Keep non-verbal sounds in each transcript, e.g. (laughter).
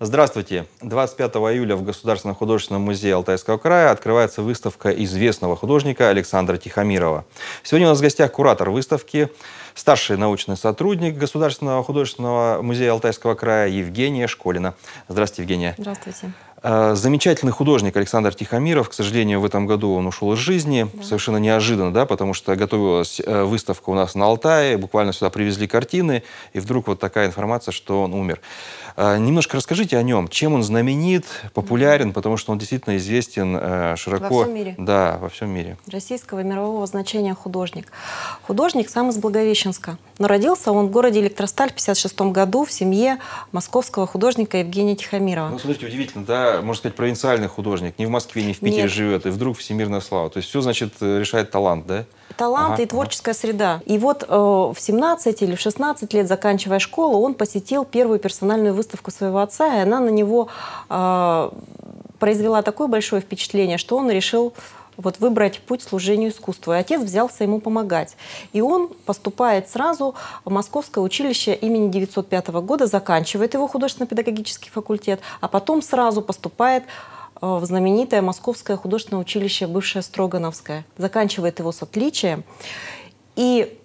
Здравствуйте. 25 июля в Государственном художественном музее Алтайского края открывается выставка известного художника Александра Тихомирова. Сегодня у нас в гостях куратор выставки, старший научный сотрудник Государственного художественного музея Алтайского края Евгения Школина. Здравствуйте, Евгения. Здравствуйте. Э, замечательный художник Александр Тихомиров, к сожалению, в этом году он ушел из жизни, да. совершенно неожиданно, да, потому что готовилась э, выставка у нас на Алтае, буквально сюда привезли картины, и вдруг вот такая информация, что он умер. Э, немножко расскажите о нем, чем он знаменит, популярен, потому что он действительно известен широко. Во всем мире. Да, во всем мире. Российского мирового значения художник. Художник сам из Благовещенска. Но родился он в городе Электросталь в 56 году в семье московского художника Евгения Тихомирова. Ну, смотрите, удивительно, да, можно сказать, провинциальный художник. ни в Москве, ни в Питере Нет. живет, и вдруг всемирная слава. То есть все, значит, э, решает талант, да? Талант ага, и творческая ага. среда. И вот э, в 17 или в 16 лет, заканчивая школу, он посетил первую персональную выставку своего отца, и она на него э, произвела такое большое впечатление, что он решил вот выбрать путь служению искусству. И отец взялся ему помогать. И он поступает сразу в Московское училище имени 905 года, заканчивает его художественно-педагогический факультет, а потом сразу поступает э, в знаменитое Московское художественное училище, бывшее Строгановское. Заканчивает его с отличием. И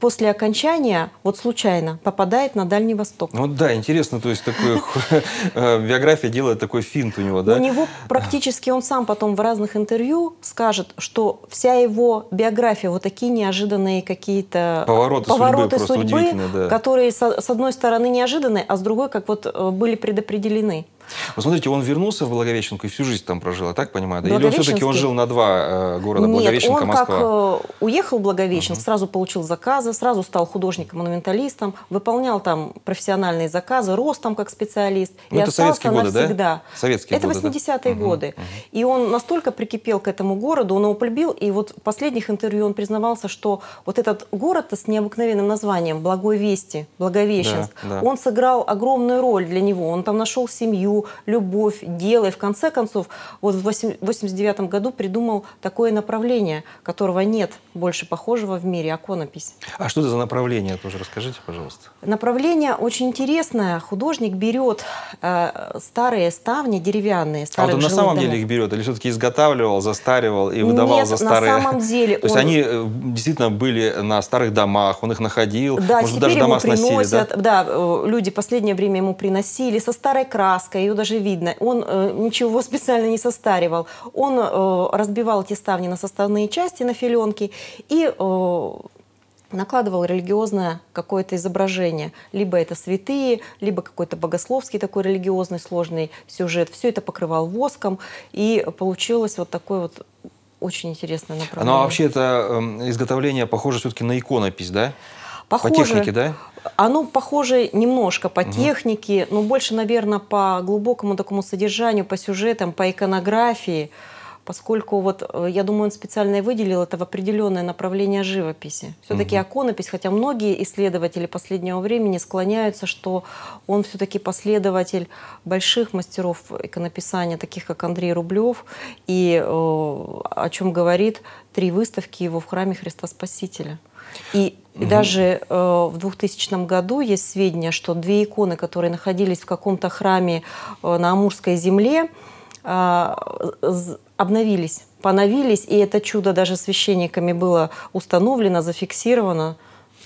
после окончания вот случайно попадает на Дальний Восток. Ну да, интересно, то есть такой (laughs) э, биография делает такой финт у него, да? Ну, у него практически он сам потом в разных интервью скажет, что вся его биография, вот такие неожиданные какие-то повороты, повороты судьбы, судьбы да. которые с одной стороны неожиданные, а с другой как вот э, были предопределены. Вот смотрите, он вернулся в Благовещенку и всю жизнь там прожил, а так понимаю? Да? Или он все-таки он жил на два э, города, Нет, Благовещенко, он Москва? он как э, уехал в Благовещенск, угу. сразу получил заказы, сразу стал художником-монументалистом, выполнял там профессиональные заказы, рос там как специалист. Ну, и это советские годы, навсегда. да? Советские это годы, 80-е да? годы. Угу. И он настолько прикипел к этому городу, он его полюбил, и вот в последних интервью он признавался, что вот этот город с необыкновенным названием Благой Вести, Благовещенск, да, да. он сыграл огромную роль для него. Он там нашел семью, любовь, дело. И в конце концов, вот в 89 году придумал такое направление, которого нет больше похожего в мире, оконопись. А что это за направление, тоже расскажите, пожалуйста. Направление очень интересное. Художник берет э, старые ставни, деревянные, старые А вот он на самом домов. деле их берет или все-таки изготавливал, застаривал и выдавал нет, за старые? на самом (laughs) деле. То есть они э, действительно были на старых домах, он их находил, да, может, даже ему дома сносили, да? да, э, люди последнее время ему приносили со старой краской, ее даже видно. Он э, ничего специально не состаривал. Он э, разбивал эти ставни на составные части, на филенки, и э, накладывал религиозное какое-то изображение. Либо это святые, либо какой-то богословский такой религиозный сложный сюжет. Все это покрывал воском, и получилось вот такой вот очень интересное ну, а направление. Но вообще это эм, изготовление похоже все-таки на иконопись, да? Похоже, по технике, да? Оно похоже немножко по угу. технике, но больше, наверное, по глубокому такому содержанию, по сюжетам, по иконографии, поскольку вот э, я думаю, он специально и выделил это в определенное направление живописи. Все-таки угу. оконопись, хотя многие исследователи последнего времени склоняются, что он все-таки последователь больших мастеров иконописания, таких как Андрей Рублев, и э, о чем говорит три выставки его в храме Христа Спасителя. И и угу. даже э, в 2000 году есть сведения, что две иконы, которые находились в каком-то храме э, на Амурской земле, э, обновились, поновились, и это чудо даже священниками было установлено, зафиксировано.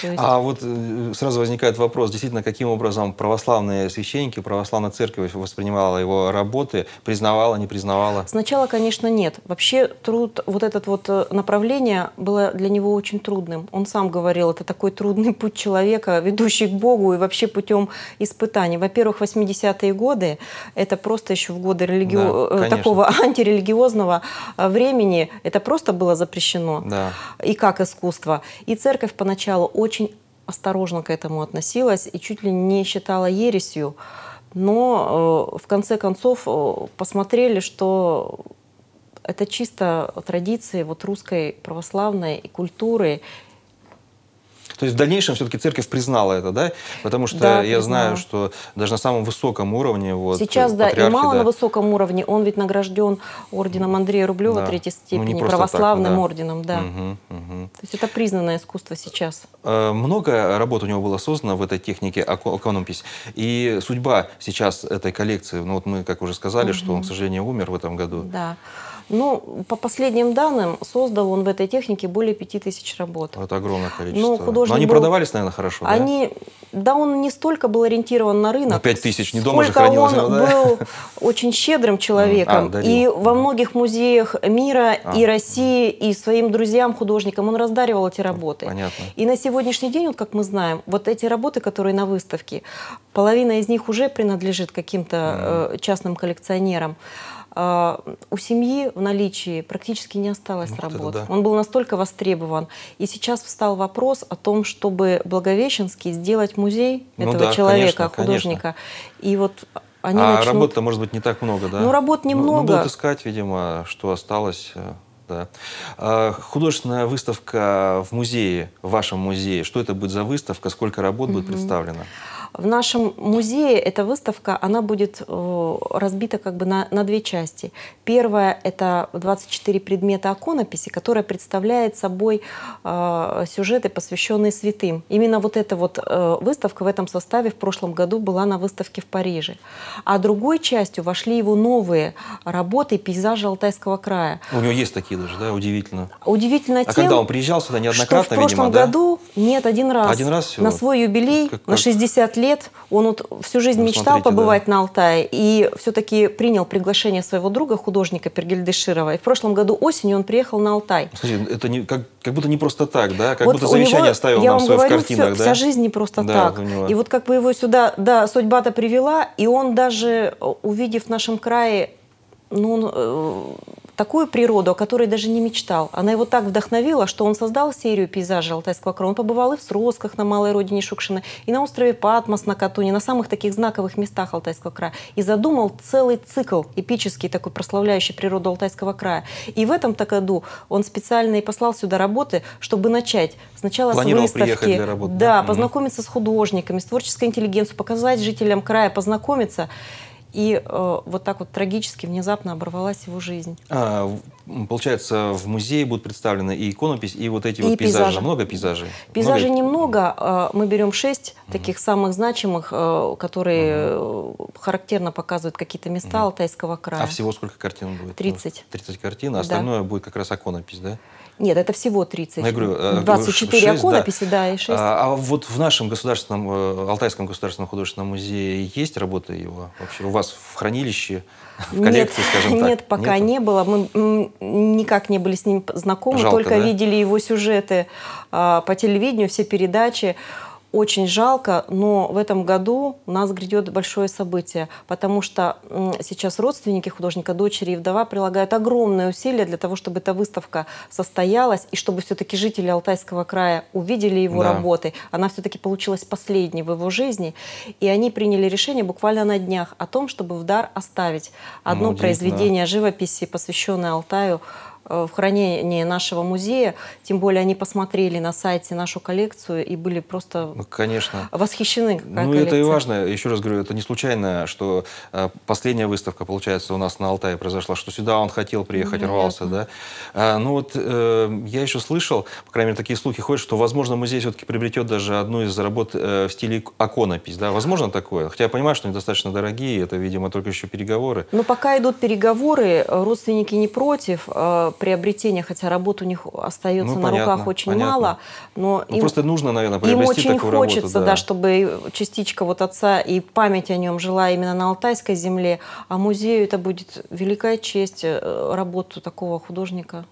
Есть... А вот э, сразу возникает вопрос, действительно, каким образом православные священники, православная церковь воспринимала его работы, признавала, не признавала? Сначала, конечно, нет. Вообще труд, вот это вот э, направление было для него очень трудным. Он сам говорил, это такой трудный путь человека, ведущий к Богу и вообще путем испытаний. Во-первых, 80-е годы, это просто еще в годы религи... да, э, такого (laughs) антирелигиозного времени, это просто было запрещено. Да. И как искусство. И церковь поначалу очень осторожно к этому относилась и чуть ли не считала ересью. Но э, в конце концов э, посмотрели, что это чисто традиции вот русской православной культуры то есть в дальнейшем все-таки церковь признала это, да? Потому что да, я признала. знаю, что даже на самом высоком уровне... Вот, Сейчас, да, и мало да. на высоком уровне. Он ведь награжден орденом Андрея Рублева да. третьей ну, степени, ну, православным так, да. орденом, да. Угу, угу. То есть это признанное искусство сейчас. Э, много работ у него было создано в этой технике экономпись. И судьба сейчас этой коллекции, ну вот мы, как уже сказали, угу. что он, к сожалению, умер в этом году. Да. Ну, по последним данным, создал он в этой технике более 5000 работ. Это огромное количество. Но, художник Но они был... продавались, наверное, хорошо, они... Да? да, он не столько был ориентирован на рынок. Но ну, тысяч, не дома же хранилось. он да? был очень щедрым человеком. А, и во многих музеях мира, а. и России, и своим друзьям, художникам он раздаривал эти работы. Понятно. И на сегодняшний день, вот как мы знаем, вот эти работы, которые на выставке, половина из них уже принадлежит каким-то mm. частным коллекционерам. А, у семьи в наличии практически не осталось ну, вот работ. Да. Он был настолько востребован. И сейчас встал вопрос о том, чтобы Благовещенский сделать музей ну этого да, человека, конечно, художника. Конечно. И вот они а начнут... работы-то, может быть, не так много, да? Ну, работ ну, ну, немного. Ну, будут искать, видимо, что осталось. Э, да. А, художественная выставка в музее, в вашем музее, что это будет за выставка, сколько работ угу. будет представлено? В нашем музее эта выставка, она будет э, разбита как бы на, на две части. Первая — это 24 предмета оконописи, которая представляет собой э, сюжеты, посвященные святым. Именно вот эта вот э, выставка в этом составе в прошлом году была на выставке в Париже. А другой частью вошли его новые работы и пейзажи Алтайского края. У него есть такие даже, да? Удивительно. Удивительно а тем, когда он приезжал сюда неоднократно, что в прошлом видимо, да? году, нет, один раз. Один раз всего. На свой юбилей, как, как... на 60 лет лет он вот всю жизнь ну, мечтал смотрите, побывать да. на Алтае и все-таки принял приглашение своего друга, художника Пергельды Широва. И в прошлом году осенью он приехал на Алтай. Слушайте, это не, как, как будто не просто так, да? Как вот будто завещание него, оставил нам свое говорю, в картинах, все, да? вся жизнь не просто да, так. И вот как бы его сюда, да, судьба-то привела, и он даже, э, увидев в нашем крае, ну, э, такую природу, о которой даже не мечтал. Она его так вдохновила, что он создал серию пейзажей Алтайского края. Он побывал и в Сросках на малой родине Шукшина, и на острове Патмос на Катуне, на самых таких знаковых местах Алтайского края. И задумал целый цикл эпический, такой прославляющий природу Алтайского края. И в этом-то году он специально и послал сюда работы, чтобы начать сначала Планировал с выставки. Для работы, да, да, познакомиться с художниками, с творческой интеллигенцией, показать жителям края, познакомиться и э, вот так вот трагически внезапно оборвалась его жизнь. А, Получается, в музее будут представлены и иконопись, и вот эти и вот пейзажи. пейзажи. Много пейзажей? Пейзажей Много... немного. А, мы берем шесть угу. таких самых значимых, э, которые угу. характерно показывают какие-то места угу. Алтайского края. А всего сколько картин будет? 30. 30 ну, картин, а остальное да. будет как раз иконопись, да? Нет, это всего 30. Ну, я говорю, 24 6, иконописи, да. да, и 6. А, а вот в нашем государственном, э, Алтайском государственном художественном музее есть работа его вообще? У вас в хранилище, в коллекции, нет, скажем (laughs) так? Нет, пока Нету? не было. Мы, никак не были с ним знакомы, Жалко, только да? видели его сюжеты а, по телевидению, все передачи очень жалко, но в этом году у нас грядет большое событие, потому что сейчас родственники художника, дочери и вдова прилагают огромные усилия для того, чтобы эта выставка состоялась и чтобы все-таки жители Алтайского края увидели его да. работы. Она все-таки получилась последней в его жизни, и они приняли решение буквально на днях о том, чтобы в дар оставить одно ну, произведение живописи, посвященное Алтаю, Э, в хранении нашего музея. Тем более они посмотрели на сайте нашу коллекцию и были просто ну, конечно. восхищены. Какая ну, коллекция. это и важно. Еще раз говорю, это не случайно, что э, последняя выставка, получается, у нас на Алтае произошла, что сюда он хотел приехать, Вероятно. Ну, рвался. Да? А, ну вот э, я еще слышал, по крайней мере, такие слухи ходят, что, возможно, музей все-таки приобретет даже одну из работ э, в стиле оконопись. Да? Возможно такое? Хотя я понимаю, что они достаточно дорогие, это, видимо, только еще переговоры. Но ну, пока идут переговоры, э, родственники не против приобретения, хотя работ у них остается ну, на понятно, руках очень понятно. мало, но ну, им, просто нужно, наверное, приобрести им очень такую хочется, работу, да. да, чтобы частичка вот отца и память о нем жила именно на Алтайской земле, а музею это будет великая честь э, работу такого художника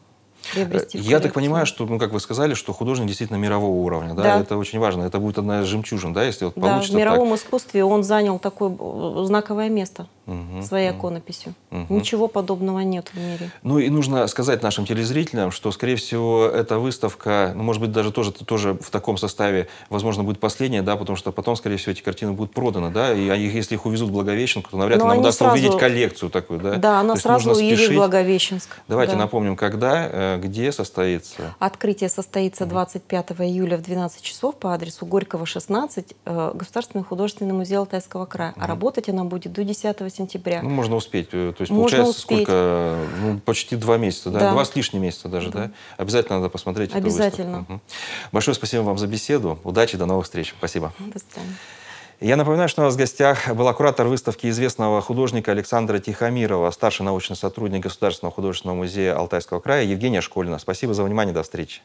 Я так понимаю, что, ну, как вы сказали, что художник действительно мирового уровня, да? да. Это очень важно. Это будет одна из жемчужин, да, если вот да, В мировом так. искусстве он занял такое э, знаковое место угу, своей угу. иконописью. Угу. Ничего подобного нет в мире. Ну и нужно сказать нашим телезрителям, что, скорее всего, эта выставка, ну, может быть, даже тоже, тоже в таком составе, возможно, будет последняя, да, потому что потом, скорее всего, эти картины будут проданы, да, и если их увезут в Благовещенск, то навряд ли Но нам удастся сразу... увидеть коллекцию такую, да? Да, она сразу уедет в Благовещенск. Давайте да. напомним, когда, э, где состоится? Открытие состоится 25 июля в 12 часов по адресу Горького, 16, э, Государственный художественный музей Алтайского края. Угу. А работать она будет до 10 сентября. Ну, можно успеть. Э, то есть, можно получается, успеть. сколько? Ну, почти два месяца, да? да? Два с лишним месяца даже, да? да? Обязательно надо посмотреть Обязательно. Угу. Большое спасибо вам за беседу. Удачи, до новых встреч. Спасибо. До свидания. Я напоминаю, что у нас в гостях был куратор выставки известного художника Александра Тихомирова, старший научный сотрудник Государственного художественного музея Алтайского края Евгения Школина. Спасибо за внимание, до встречи.